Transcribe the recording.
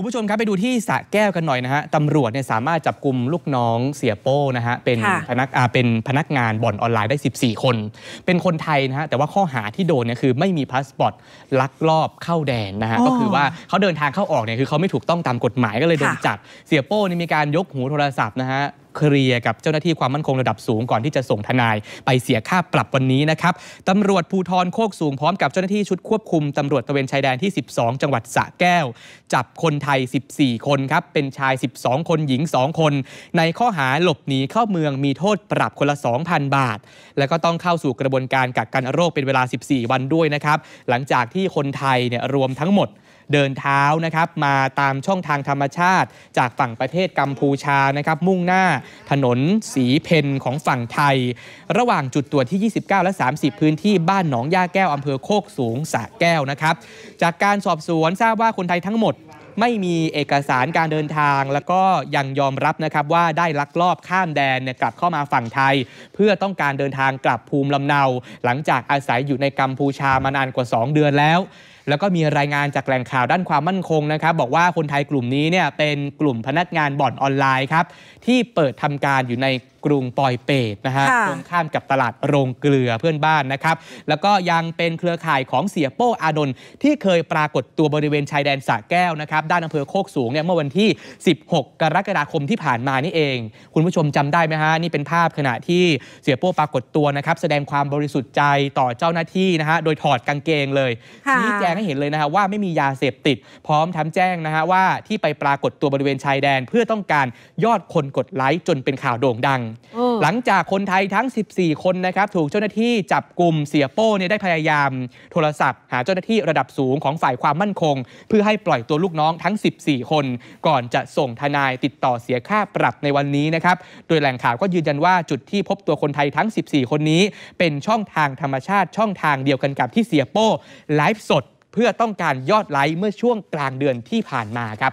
คุณผู้ชมครับไปดูที่สะแก้วกันหน่อยนะฮะตำรวจเนี่ยสามารถจับกลุ่มลูกน้องเสียโป้นะฮะ เป็นพนักอาเป็นพนักงานบ่อนออนไลน์ได้ 14 คน เป็นคนไทยนะฮะ แต่ว่าข้อหาที่โดนเนี่ยคือไม่มีพาสปอร์ต ลักลอบเข้าแดนนะฮะ ก็คือว่าเขาเดินทางเข้าออกเนี่ยคือเขาไม่ถูกต้องตามกฎหมายก็เลยโดนจับ เสียโป้นี่มีการยกหูโทรศัพท์นะฮะเคลียร์กับเจ้าหน้าที่ความมั่นคงระดับสูงก่อนที่จะส่งทนายไปเสียค่าปรับวันนี้นะครับตำรวจภูทรโคกสูงพร้อมกับเจ้าหน้าที่ชุดควบคุมตำรวจตะเวนชายแดนที่ 12 จังหวัดสระแก้ว จับคนไทย 14 คนครับ เป็นชาย 12 คนหญิง 2 คน ในข้อหาหลบหนีเข้าเมืองมีโทษปรับคนละ 2,000 บาท แล้วก็ต้องเข้าสู่กระบวนการกักกันโรคเป็นเวลา 14 วันด้วยนะครับหลังจากที่คนไทยเนี่ยรวมทั้งหมดเดินเท้านะครับมาตามช่องทางธรรมชาติ จากฝั่งประเทศกัมพูชานะครับ มุ่งหน้าถนนสีเพนของฝั่งไทย ระหว่างจุดตรวจที่ 29 และ 30 พื้นที่บ้านหนองย่าแก้วอำเภอโคกสูงสะแก้วนะครับ จากการสอบสวน ทราบว่าคนไทยทั้งหมดไม่มีเอกสารการเดินทางแล้วก็ยังยอมรับนะครับว่าได้ลักลอบข้ามแดนกลับเข้ามาฝั่งไทยเพื่อต้องการเดินทางกลับภูมิลำเนา หลังจากอาศัยอยู่ในกัมพูชามานานกว่า 2 เดือนแล้วแล้วก็มีรายงานจากแหล่งข่าวด้านความมั่นคงนะครับ บอกว่าคนไทยกลุ่มนี้เนี่ยเป็นกลุ่มพนักงานบ่อนออนไลน์ครับ ที่เปิดทำการอยู่ในกรุงปอยเปตนะฮะตรงข้ามกับตลาดโรงเกลือเพื่อนบ้านนะครับแล้วก็ยังเป็นเครือข่ายของเสียโป้อาดนที่เคยปรากฏตัวบริเวณชายแดนสะแก้วนะครับด้านอำเภอโคกสูงเนี่ยเมื่อวันที่ 16 กรกฎาคมที่ผ่านมานี่เอง คุณผู้ชมจำได้ไหมฮะ นี่เป็นภาพขณะที่เสียโป้ปรากฏตัวนะครับแสดงความบริสุทธิ์ใจต่อเจ้าหน้าที่นะฮะโดยถอดกางเกงเลยชี้แจงให้เห็นเลยนะฮะว่าไม่มียาเสพติด พร้อมทำแจ้งนะฮะว่าที่ไปปรากฏตัวบริเวณชายแดนเพื่อต้องการยอดคนกดไลค์จนเป็นข่าวโด่งดังหลังจากคนไทยทั้ง 14 คนนะครับ ถูกเจ้าหน้าที่จับกลุ่ม เสียโป้เนี่ยได้พยายาม โทรศัพท์หาเจ้าหน้าที่ระดับสูงของฝ่ายความมั่นคง เพื่อให้ปล่อยตัวลูกน้องทั้ง 14 คน ก่อนจะส่งทนายติดต่อเสียค่าปรับในวันนี้นะครับโดยแหล่งข่าวก็ยืนยันว่าจุดที่พบตัวคนไทยทั้ง 14 คนนี้ เป็นช่องทางธรรมชาติ ช่องทางเดียวกันกับที่เสียโป้ไลฟ์สด เพื่อต้องการยอดไลค์เมื่อช่วงกลางเดือนที่ผ่านมาครับ